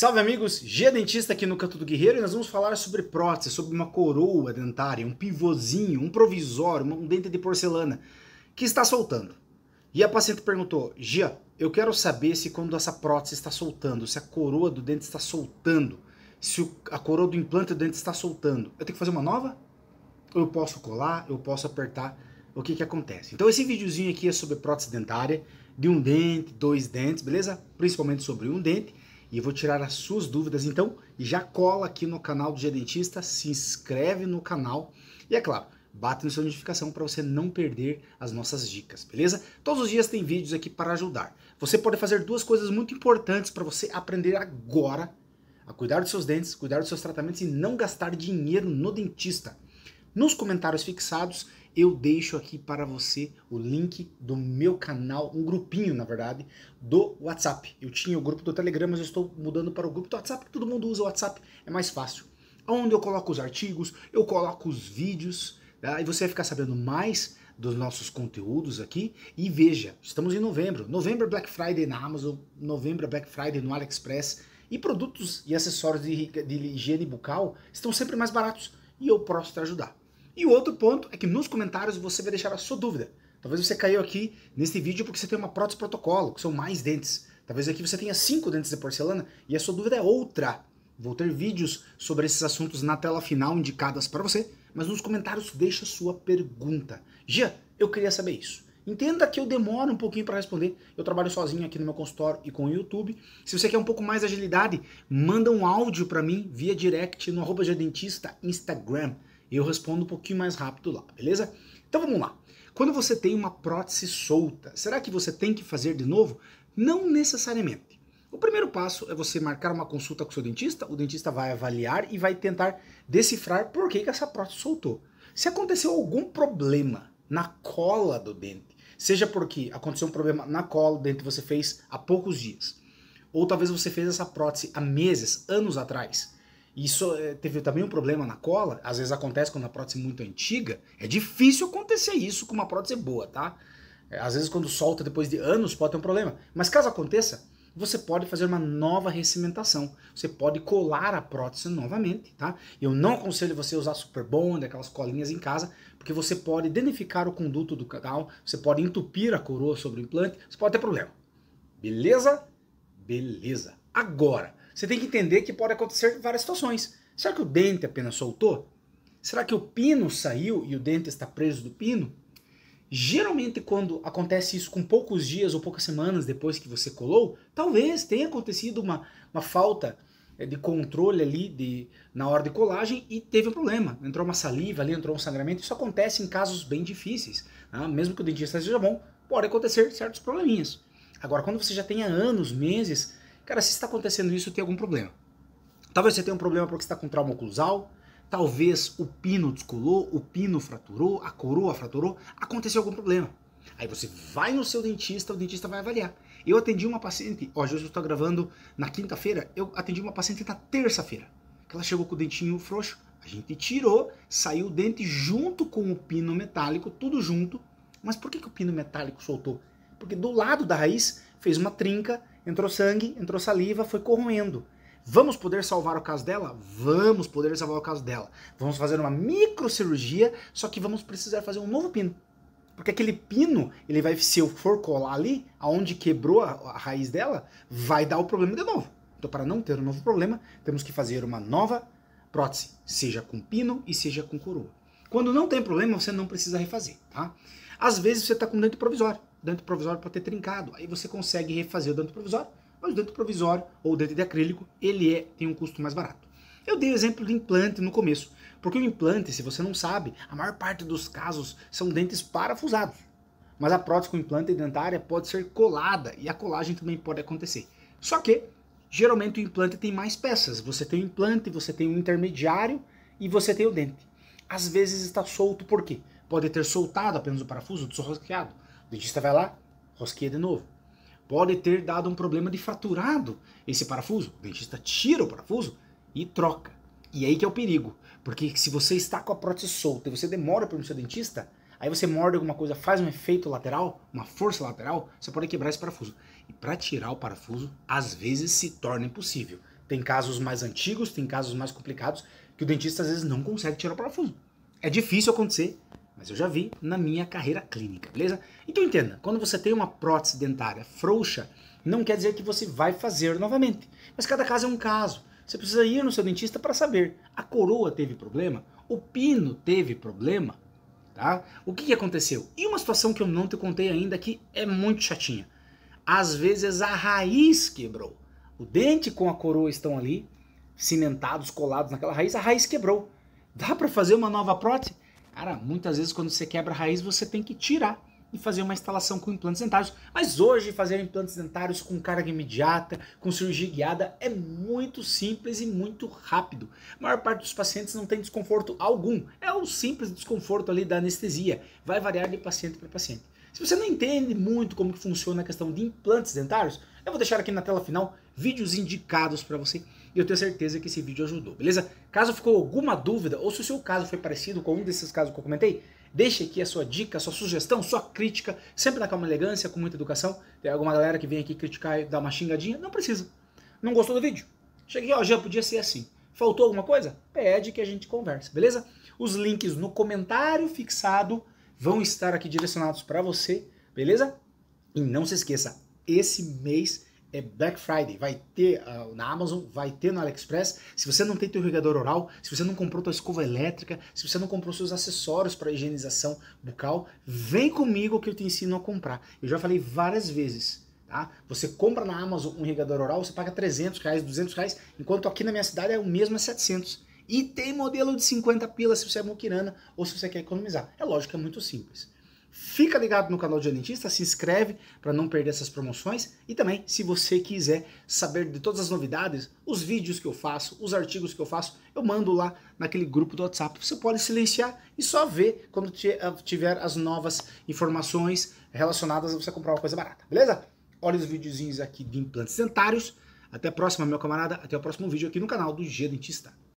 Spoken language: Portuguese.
Salve amigos, Gia Dentista aqui no Canto do Guerreiro e nós vamos falar sobre prótese, sobre uma coroa dentária, um pivôzinho, um provisório, um dente de porcelana que está soltando. E a paciente perguntou: Gia, eu quero saber se quando essa prótese está soltando, se a coroa do dente está soltando, se a coroa do implante do dente está soltando, eu tenho que fazer uma nova? Ou eu posso colar, eu posso apertar, o que que acontece? Então esse videozinho aqui é sobre prótese dentária, de um dente, dois dentes, beleza? Principalmente sobre um dente e vou tirar as suas dúvidas. Então, já cola aqui no canal do Dia Dentista, se inscreve no canal e, é claro, bate na sua notificação para você não perder as nossas dicas, beleza? Todos os dias tem vídeos aqui para ajudar. Você pode fazer duas coisas muito importantes para você aprender agora a cuidar dos seus dentes, cuidar dos seus tratamentos e não gastar dinheiro no dentista. Nos comentários fixados eu deixo aqui para você o link do meu canal, um grupinho, na verdade, do WhatsApp. Eu tinha o grupo do Telegram, mas eu estou mudando para o grupo do WhatsApp, que todo mundo usa o WhatsApp, é mais fácil. Onde eu coloco os artigos, eu coloco os vídeos, tá? e você vai ficar sabendo mais dos nossos conteúdos aqui. E veja, estamos em novembro. Novembro é Black Friday na Amazon, novembro é Black Friday no AliExpress. E produtos e acessórios de, de higiene bucal estão sempre mais baratos. E eu posso te ajudar. E o outro ponto é que nos comentários você vai deixar a sua dúvida. Talvez você caiu aqui nesse vídeo porque você tem uma prótese protocolo, que são mais dentes. Talvez aqui você tenha cinco dentes de porcelana e a sua dúvida é outra. Vou ter vídeos sobre esses assuntos na tela final indicadas para você, mas nos comentários deixa sua pergunta. Gia, eu queria saber isso. Entenda que eu demoro um pouquinho para responder. Eu trabalho sozinho aqui no meu consultório e com o YouTube. Se você quer um pouco mais de agilidade, manda um áudio para mim via direct no arroba Instagram e eu respondo um pouquinho mais rápido lá, beleza? Então vamos lá. Quando você tem uma prótese solta, será que você tem que fazer de novo? Não necessariamente. O primeiro passo é você marcar uma consulta com o seu dentista, o dentista vai avaliar e vai tentar decifrar por que, que essa prótese soltou. Se aconteceu algum problema na cola do dente, seja porque aconteceu um problema na cola do dente que você fez há poucos dias, ou talvez você fez essa prótese há meses, anos atrás, isso eh, teve também um problema na cola, às vezes acontece quando a prótese é muito antiga. É difícil acontecer isso com uma prótese boa, tá? Eh, às vezes quando solta depois de anos pode ter um problema. Mas caso aconteça, você pode fazer uma nova recimentação. Você pode colar a prótese novamente, tá? Eu não aconselho você usar super bond, aquelas colinhas em casa, porque você pode danificar o conduto do canal, você pode entupir a coroa sobre o implante, você pode ter problema. Beleza? Beleza. Agora, você tem que entender que pode acontecer várias situações. Será que o dente apenas soltou? Será que o pino saiu e o dente está preso do pino? Geralmente, quando acontece isso com poucos dias ou poucas semanas depois que você colou, talvez tenha acontecido uma, uma falta eh, de controle ali de, na hora de colagem e teve um problema. Entrou uma saliva ali, entrou um sangramento. Isso acontece em casos bem difíceis. Né? Mesmo que o dentista seja bom, pode acontecer certos probleminhas. Agora, quando você já tenha anos, meses Cara, se está acontecendo isso, tem algum problema. Talvez você tenha um problema porque está com trauma oclusal, talvez o pino descolou, o pino fraturou, a coroa fraturou, aconteceu algum problema. Aí você vai no seu dentista, o dentista vai avaliar. Eu atendi uma paciente, ó, hoje eu estou gravando na quinta-feira, eu atendi uma paciente na terça-feira, que ela chegou com o dentinho frouxo, a gente tirou, saiu o dente junto com o pino metálico, tudo junto. Mas por que, que o pino metálico soltou? Porque do lado da raiz fez uma trinca Entrou sangue, entrou saliva, foi corroendo. Vamos poder salvar o caso dela? Vamos poder salvar o caso dela. Vamos fazer uma microcirurgia, só que vamos precisar fazer um novo pino. Porque aquele pino, ele vai, se eu for colar ali, aonde quebrou a, a raiz dela, vai dar o problema de novo. Então, para não ter um novo problema, temos que fazer uma nova prótese, seja com pino e seja com coroa. Quando não tem problema, você não precisa refazer, tá? Às vezes você está com dente provisório. Dente provisório pode ter trincado. Aí você consegue refazer o dente provisório. Mas o dente provisório ou o dente de acrílico, ele é, tem um custo mais barato. Eu dei o exemplo do implante no começo. Porque o implante, se você não sabe, a maior parte dos casos são dentes parafusados. Mas a prótese com implante dentária pode ser colada e a colagem também pode acontecer. Só que, geralmente o implante tem mais peças. Você tem o implante, você tem o intermediário e você tem o dente às vezes está solto, por quê? Pode ter soltado apenas o parafuso, desrosqueado. O dentista vai lá, rosqueia de novo. Pode ter dado um problema de fraturado esse parafuso. O dentista tira o parafuso e troca. E aí que é o perigo. Porque se você está com a prótese solta e você demora para ir no seu dentista, aí você morde alguma coisa, faz um efeito lateral, uma força lateral, você pode quebrar esse parafuso. E para tirar o parafuso, às vezes se torna impossível. Tem casos mais antigos, tem casos mais complicados que o dentista às vezes não consegue tirar o parafuso. É difícil acontecer, mas eu já vi na minha carreira clínica, beleza? Então entenda, quando você tem uma prótese dentária frouxa, não quer dizer que você vai fazer novamente. Mas cada caso é um caso. Você precisa ir no seu dentista para saber. A coroa teve problema? O pino teve problema? Tá? O que, que aconteceu? E uma situação que eu não te contei ainda que é muito chatinha. Às vezes a raiz quebrou. O dente com a coroa estão ali, cimentados, colados naquela raiz, a raiz quebrou. Dá para fazer uma nova prótese? Cara, muitas vezes quando você quebra a raiz, você tem que tirar e fazer uma instalação com implantes dentários. Mas hoje, fazer implantes dentários com carga imediata, com cirurgia guiada, é muito simples e muito rápido. A maior parte dos pacientes não tem desconforto algum. É o simples desconforto ali da anestesia. Vai variar de paciente para paciente. Se você não entende muito como que funciona a questão de implantes dentários, eu vou deixar aqui na tela final vídeos indicados para você e eu tenho certeza que esse vídeo ajudou, beleza? Caso ficou alguma dúvida ou se o seu caso foi parecido com um desses casos que eu comentei, deixe aqui a sua dica, a sua sugestão, sua crítica, sempre na uma elegância, com muita educação. Tem alguma galera que vem aqui criticar e dar uma xingadinha? Não precisa. Não gostou do vídeo? Cheguei, ó, já podia ser assim. Faltou alguma coisa? Pede que a gente converse, beleza? Os links no comentário fixado vão estar aqui direcionados para você, beleza? E não se esqueça, esse mês é Black Friday, vai ter uh, na Amazon, vai ter no AliExpress. Se você não tem teu irrigador oral, se você não comprou tua escova elétrica, se você não comprou seus acessórios para higienização bucal, vem comigo que eu te ensino a comprar. Eu já falei várias vezes. Tá? Você compra na Amazon um irrigador oral, você paga 300 reais, 200 reais, enquanto aqui na minha cidade é o mesmo é 700. E tem modelo de 50 pilas se você é muquirana ou se você quer economizar. É lógico, é muito simples. Fica ligado no canal de Dentista, se inscreve para não perder essas promoções e também, se você quiser saber de todas as novidades, os vídeos que eu faço, os artigos que eu faço, eu mando lá naquele grupo do WhatsApp. Você pode silenciar e só ver quando eh, tiver as novas informações relacionadas a você comprar uma coisa barata, beleza? Olha os videozinhos aqui de implantes dentários. Até a próxima, meu camarada. Até o próximo vídeo aqui no canal do G Dentista.